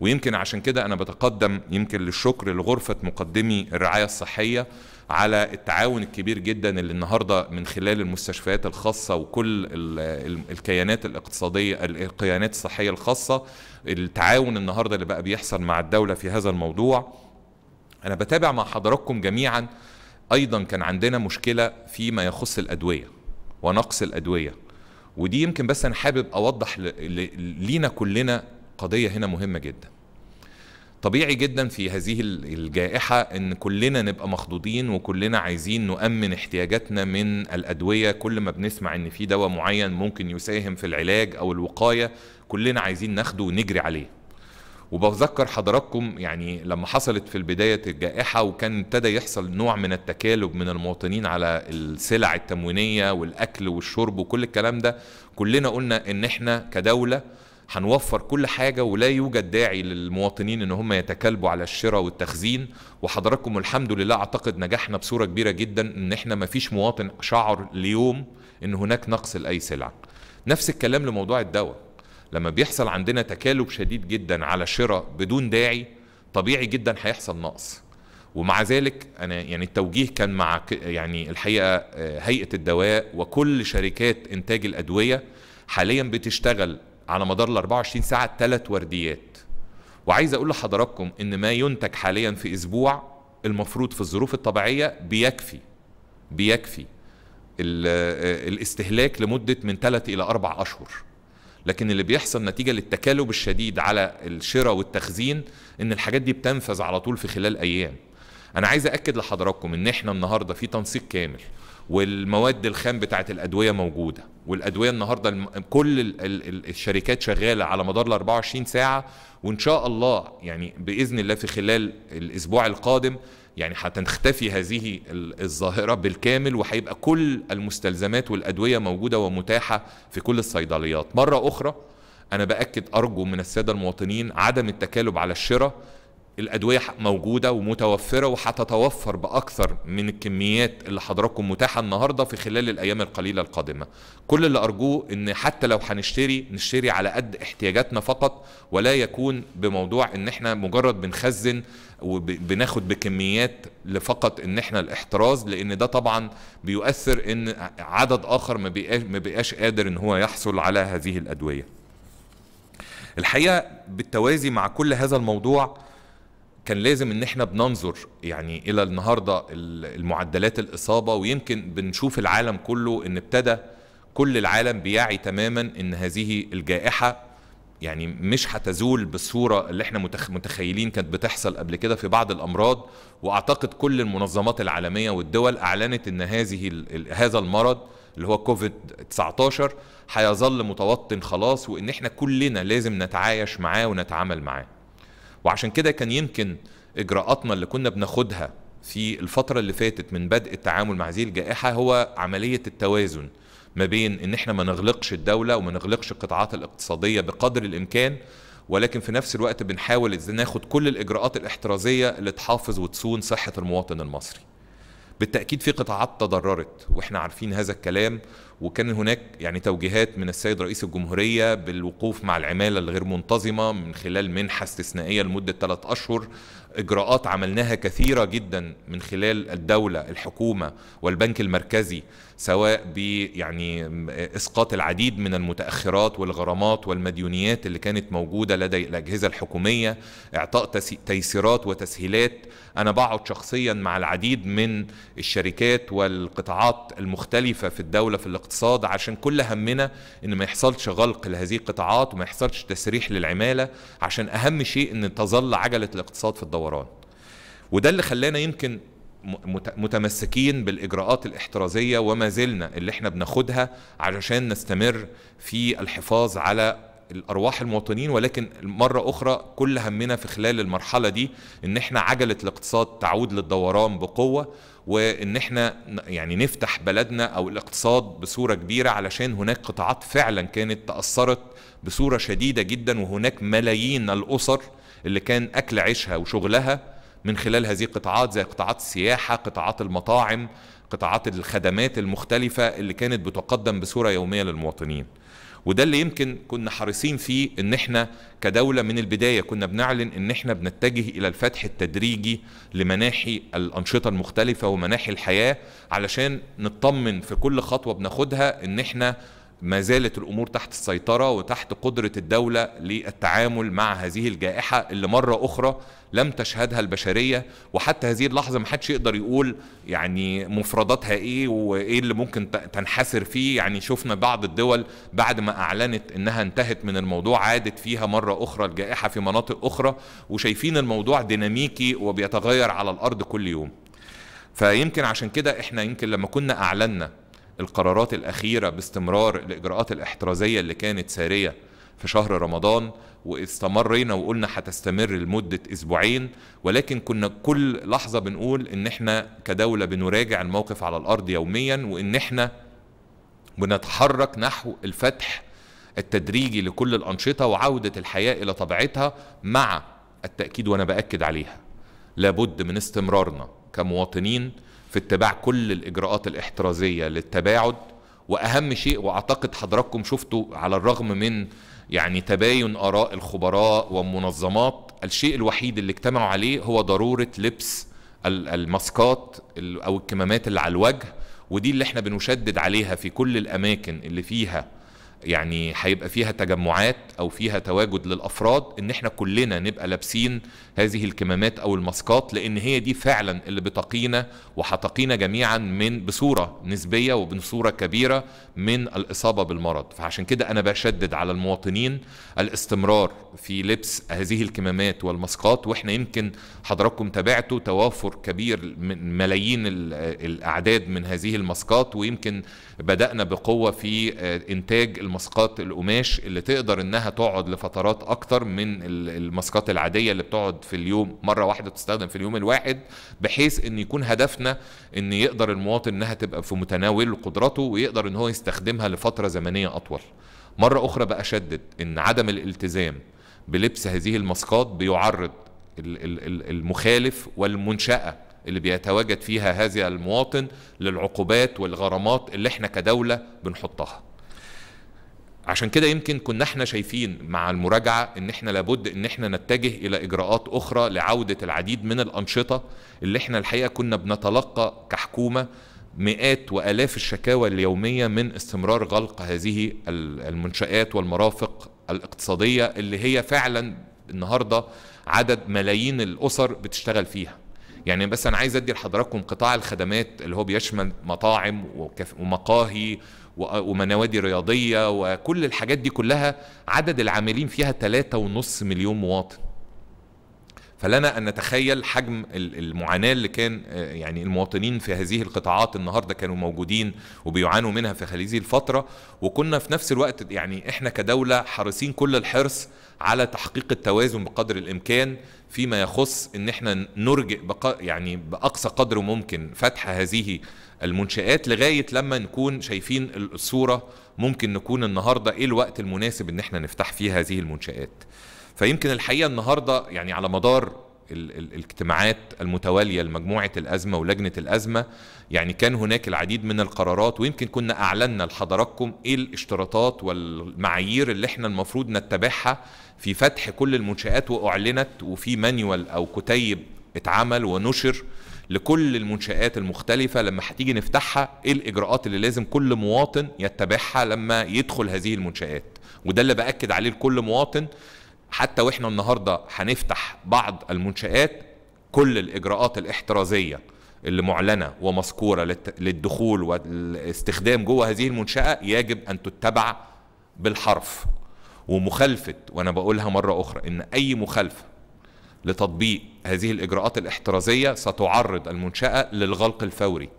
ويمكن عشان كده انا بتقدم يمكن للشكر لغرفه مقدمي الرعايه الصحيه على التعاون الكبير جدا اللي النهارده من خلال المستشفيات الخاصه وكل الكيانات الاقتصاديه الكيانات الصحيه الخاصه التعاون النهارده اللي بقى بيحصل مع الدوله في هذا الموضوع انا بتابع مع حضراتكم جميعا ايضا كان عندنا مشكله فيما يخص الادويه ونقص الادويه ودي يمكن بس انا حابب اوضح لينا كلنا قضيه هنا مهمه جدا طبيعي جدا في هذه الجائحة أن كلنا نبقى مخضوضين وكلنا عايزين نؤمن احتياجاتنا من الأدوية كل ما بنسمع أن في دواء معين ممكن يساهم في العلاج أو الوقاية كلنا عايزين ناخده ونجري عليه وبذكر حضراتكم يعني لما حصلت في بداية الجائحة وكان ابتدى يحصل نوع من التكالب من المواطنين على السلع التموينية والأكل والشرب وكل الكلام ده كلنا قلنا أن احنا كدولة هنوفر كل حاجه ولا يوجد داعي للمواطنين ان هم يتكالبوا على الشراء والتخزين وحضراتكم الحمد لله اعتقد نجحنا بصوره كبيره جدا ان احنا ما فيش مواطن شعر ليوم ان هناك نقص لاي سلعه نفس الكلام لموضوع الدواء لما بيحصل عندنا تكالب شديد جدا على شراء بدون داعي طبيعي جدا هيحصل نقص ومع ذلك انا يعني التوجيه كان مع يعني الحقيقه آه، هيئه الدواء وكل شركات انتاج الادويه حاليا بتشتغل على مدار ال 24 ساعه ثلاث ورديات وعايز اقول لحضراتكم ان ما ينتج حاليا في اسبوع المفروض في الظروف الطبيعيه بيكفي بيكفي آه، الاستهلاك لمده من ثلاث الى اربع اشهر لكن اللي بيحصل نتيجه للتكالب الشديد على الشراء والتخزين ان الحاجات دي بتنفذ على طول في خلال ايام انا عايز اكد لحضراتكم ان احنا النهارده في تنسيق كامل والمواد الخام بتاعه الادويه موجوده والادويه النهارده كل الشركات شغاله على مدار ال 24 ساعه وان شاء الله يعني باذن الله في خلال الاسبوع القادم يعني هتختفي هذه الظاهره بالكامل وهيبقى كل المستلزمات والادويه موجوده ومتاحه في كل الصيدليات مره اخرى انا باكد ارجو من الساده المواطنين عدم التكالب على الشراء الادويه موجوده ومتوفره وهتتوفر باكثر من الكميات اللي حضراتكم متاحه النهارده في خلال الايام القليله القادمه كل اللي ارجوه ان حتى لو هنشتري نشتري على قد احتياجاتنا فقط ولا يكون بموضوع ان احنا مجرد بنخزن وبناخد بكميات لفقط ان احنا الاحتراز لان ده طبعا بيؤثر ان عدد اخر ما بيبقاش قادر ان هو يحصل على هذه الادويه الحقيقه بالتوازي مع كل هذا الموضوع كان لازم ان احنا بننظر يعني الى النهارده المعدلات الاصابه ويمكن بنشوف العالم كله ان ابتدى كل العالم بيعي تماما ان هذه الجائحه يعني مش هتزول بالصوره اللي احنا متخيلين كانت بتحصل قبل كده في بعض الامراض واعتقد كل المنظمات العالميه والدول اعلنت ان هذه هذا المرض اللي هو كوفيد 19 هيظل متوطن خلاص وان احنا كلنا لازم نتعايش معاه ونتعامل معاه وعشان كده كان يمكن اجراءاتنا اللي كنا بناخدها في الفتره اللي فاتت من بدء التعامل مع هذه الجائحه هو عمليه التوازن ما بين ان احنا ما نغلقش الدوله وما نغلقش القطاعات الاقتصاديه بقدر الامكان ولكن في نفس الوقت بنحاول ازاي ناخد كل الاجراءات الاحترازيه اللي تحافظ وتصون صحه المواطن المصري بالتاكيد في قطاعات تضررت واحنا عارفين هذا الكلام وكان هناك يعني توجيهات من السيد رئيس الجمهورية بالوقوف مع العمالة الغير منتظمة من خلال منحة استثنائية لمدة ثلاث أشهر إجراءات عملناها كثيرة جدا من خلال الدولة الحكومة والبنك المركزي سواء ب يعني إسقاط العديد من المتأخرات والغرامات والمديونيات اللي كانت موجودة لدى الأجهزة الحكومية إعطاء تيسيرات وتسهيلات أنا بقعد شخصيا مع العديد من الشركات والقطاعات المختلفة في الدولة في الاقتصاد الاقتصاد عشان كل همنا ان ما يحصلش غلق لهذه القطاعات وما يحصلش تسريح للعماله عشان اهم شيء ان تظل عجله الاقتصاد في الدوران وده اللي خلانا يمكن متمسكين بالاجراءات الاحترازيه وما زلنا اللي احنا بناخدها علشان نستمر في الحفاظ على الارواح المواطنين ولكن مره اخرى كل همنا في خلال المرحله دي ان احنا عجله الاقتصاد تعود للدوران بقوه وان احنا يعني نفتح بلدنا او الاقتصاد بصوره كبيره علشان هناك قطاعات فعلا كانت تاثرت بصوره شديده جدا وهناك ملايين الاسر اللي كان اكل عيشها وشغلها من خلال هذه القطاعات زي قطاعات السياحه قطاعات المطاعم قطاعات الخدمات المختلفه اللي كانت بتقدم بصوره يوميه للمواطنين وده اللي يمكن كنا حريصين فيه ان احنا كدوله من البدايه كنا بنعلن ان احنا بنتجه الى الفتح التدريجي لمناحي الانشطه المختلفه ومناحي الحياه علشان نطمن في كل خطوه بناخدها ان احنا ما زالت الامور تحت السيطره وتحت قدره الدوله للتعامل مع هذه الجائحه اللي مره اخرى لم تشهدها البشريه وحتى هذه اللحظه ما حدش يقدر يقول يعني مفرداتها ايه وايه اللي ممكن تنحسر فيه يعني شفنا بعض الدول بعد ما اعلنت انها انتهت من الموضوع عادت فيها مره اخرى الجائحه في مناطق اخرى وشايفين الموضوع ديناميكي وبيتغير على الارض كل يوم فيمكن عشان كده احنا يمكن لما كنا اعلنا القرارات الأخيرة باستمرار الإجراءات الاحترازية اللي كانت سارية في شهر رمضان واستمرينا وقلنا هتستمر لمدة أسبوعين ولكن كنا كل لحظة بنقول إن إحنا كدولة بنراجع الموقف على الأرض يوميا وإن إحنا بنتحرك نحو الفتح التدريجي لكل الأنشطة وعودة الحياة إلى طبيعتها مع التأكيد وأنا بأكد عليها لابد من استمرارنا كمواطنين في اتباع كل الإجراءات الاحترازية للتباعد وأهم شيء وأعتقد حضراتكم شفتوا على الرغم من يعني تباين آراء الخبراء والمنظمات الشيء الوحيد اللي اجتمعوا عليه هو ضرورة لبس الماسكات أو الكمامات اللي على الوجه ودي اللي احنا بنشدد عليها في كل الأماكن اللي فيها يعني هيبقى فيها تجمعات او فيها تواجد للافراد ان احنا كلنا نبقى لابسين هذه الكمامات او الماسكات لان هي دي فعلا اللي بتقينا وهتقينا جميعا من بصوره نسبيه وبصوره كبيره من الاصابه بالمرض فعشان كده انا بشدد على المواطنين الاستمرار في لبس هذه الكمامات والماسكات واحنا يمكن حضراتكم تابعتوا توافر كبير من ملايين الاعداد من هذه الماسكات ويمكن بدانا بقوه في آه، انتاج المسقات القماش اللي تقدر انها تقعد لفترات اكتر من المسقات العاديه اللي بتقعد في اليوم مره واحده تستخدم في اليوم الواحد بحيث ان يكون هدفنا ان يقدر المواطن انها تبقى في متناول قدراته ويقدر ان هو يستخدمها لفتره زمنيه اطول مره اخرى بقى شدد ان عدم الالتزام بلبس هذه المسقات بيعرض المخالف والمنشاه اللي بيتواجد فيها هذا المواطن للعقوبات والغرامات اللي احنا كدولة بنحطها عشان كده يمكن كنا احنا شايفين مع المراجعه ان احنا لابد ان احنا نتجه الى اجراءات اخرى لعوده العديد من الانشطه اللي احنا الحقيقه كنا بنتلقى كحكومه مئات والاف الشكاوى اليوميه من استمرار غلق هذه المنشات والمرافق الاقتصاديه اللي هي فعلا النهارده عدد ملايين الاسر بتشتغل فيها يعني بس انا عايز ادي لحضراتكم قطاع الخدمات اللي هو بيشمل مطاعم ومقاهي ومنوادي رياضيه وكل الحاجات دي كلها عدد العاملين فيها 3.5 مليون مواطن فلنا ان نتخيل حجم المعاناه اللي كان آه، يعني المواطنين في هذه القطاعات النهارده كانوا موجودين وبيعانوا منها في هذه الفتره وكنا في نفس الوقت يعني احنا كدوله حريصين كل الحرص على تحقيق التوازن بقدر الامكان فيما يخص ان احنا نرجئ بق... يعني باقصى قدر ممكن فتح هذه المنشآت لغايه لما نكون شايفين الصوره ممكن نكون النهارده ايه الوقت المناسب ان احنا نفتح فيه هذه المنشآت. فيمكن الحقيقه النهارده يعني على مدار الاجتماعات المتواليه لمجموعه الازمه ولجنه الازمه يعني كان هناك العديد من القرارات ويمكن كنا اعلنا لحضراتكم ايه الاشتراطات والمعايير اللي احنا المفروض نتبعها في فتح كل المنشات واعلنت وفي مانيوال او كتيب اتعمل ونشر لكل المنشآت المختلفة لما هتيجي نفتحها ايه الإجراءات اللي لازم كل مواطن يتبعها لما يدخل هذه المنشآت وده اللي بأكد عليه لكل مواطن حتى واحنا النهارده هنفتح بعض المنشآت كل الإجراءات الاحترازية اللي معلنة ومذكورة للدخول والاستخدام جوه هذه المنشأة يجب أن تتبع بالحرف ومخالفة وأنا بقولها مرة أخرى إن أي مخالفة لتطبيق هذه الإجراءات الاحترازية ستعرض المنشأة للغلق الفوري